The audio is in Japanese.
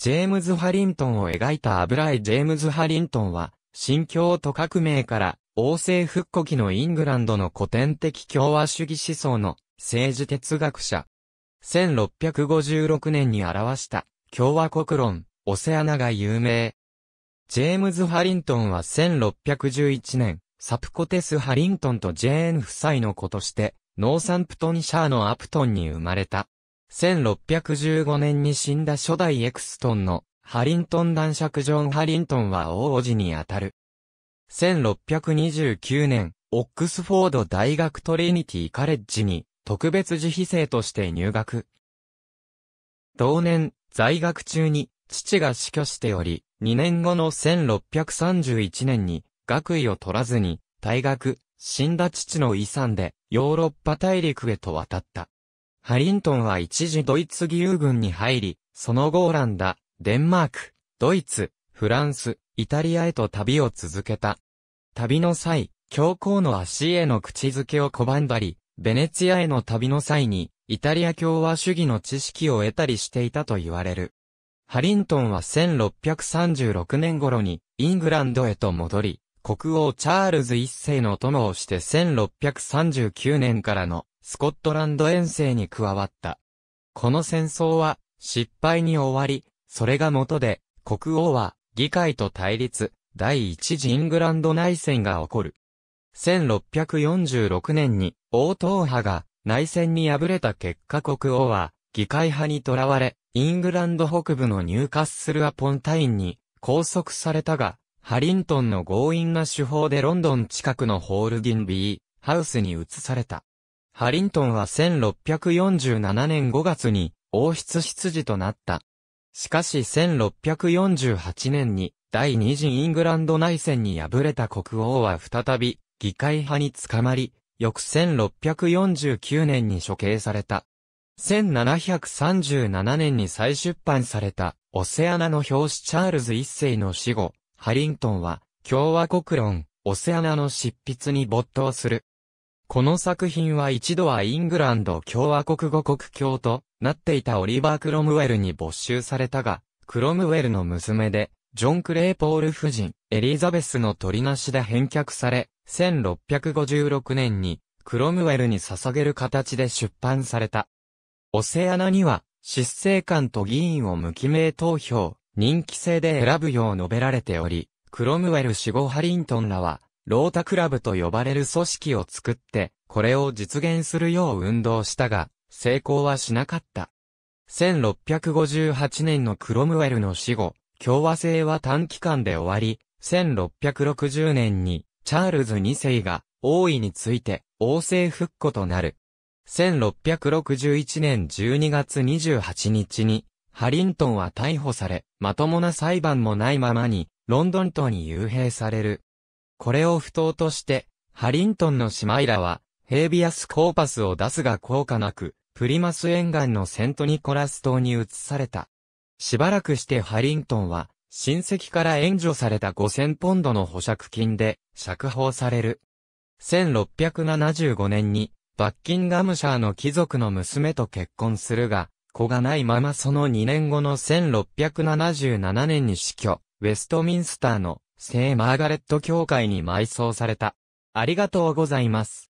ジェームズ・ハリントンを描いた油絵ジェームズ・ハリントンは、新教徒革命から、王政復古期のイングランドの古典的共和主義思想の政治哲学者。1656年に表した共和国論、オセアナが有名。ジェームズ・ハリントンは1611年、サプコテス・ハリントンとジェーン夫妻の子として、ノーサンプトンシャーのアプトンに生まれた。1615年に死んだ初代エクストンのハリントン男爵ジョン・ハリントンは王子にあたる。1629年、オックスフォード大学トリニティカレッジに特別自費生として入学。同年、在学中に父が死去しており、2年後の1631年に学位を取らずに退学、死んだ父の遺産でヨーロッパ大陸へと渡った。ハリントンは一時ドイツ義勇軍に入り、その後オランダ、デンマーク、ドイツ、フランス、イタリアへと旅を続けた。旅の際、教皇の足への口づけを拒んだり、ベネツィアへの旅の際に、イタリア共和主義の知識を得たりしていたと言われる。ハリントンは1636年頃にイングランドへと戻り、国王チャールズ一世の友をして1639年からのスコットランド遠征に加わった。この戦争は失敗に終わり、それが元で、国王は議会と対立、第一次イングランド内戦が起こる。1646年に王党派が内戦に敗れた結果国王は議会派に囚われ、イングランド北部のニューカッスルアポンタインに拘束されたが、ハリントンの強引な手法でロンドン近くのホールディンビーハウスに移された。ハリントンは1647年5月に王室執事となった。しかし1648年に第二次イングランド内戦に敗れた国王は再び議会派に捕まり、翌1649年に処刑された。1737年に再出版されたオセアナの表紙チャールズ一世の死後、ハリントンは共和国論、オセアナの執筆に没頭する。この作品は一度はイングランド共和国語国教となっていたオリバー・クロムウェルに没収されたが、クロムウェルの娘で、ジョン・クレイポール夫人、エリザベスの取りなしで返却され、1656年にクロムウェルに捧げる形で出版された。オセアナには、執政官と議員を無記名投票、人気制で選ぶよう述べられており、クロムウェル・シゴ・ハリントンらは、ロータクラブと呼ばれる組織を作って、これを実現するよう運動したが、成功はしなかった。1658年のクロムウェルの死後、共和制は短期間で終わり、1660年にチャールズ2世が王位について王政復古となる。1661年12月28日にハリントンは逮捕され、まともな裁判もないままにロンドン島に幽閉される。これを不当として、ハリントンの姉妹らは、ヘイビアスコーパスを出すが効果なく、プリマス沿岸のセントニコラス島に移された。しばらくしてハリントンは、親戚から援助された5000ポンドの保釈金で、釈放される。1675年に、バッキンガムシャーの貴族の娘と結婚するが、子がないままその2年後の1677年に死去、ウェストミンスターの聖マーガレット教会に埋葬された。ありがとうございます。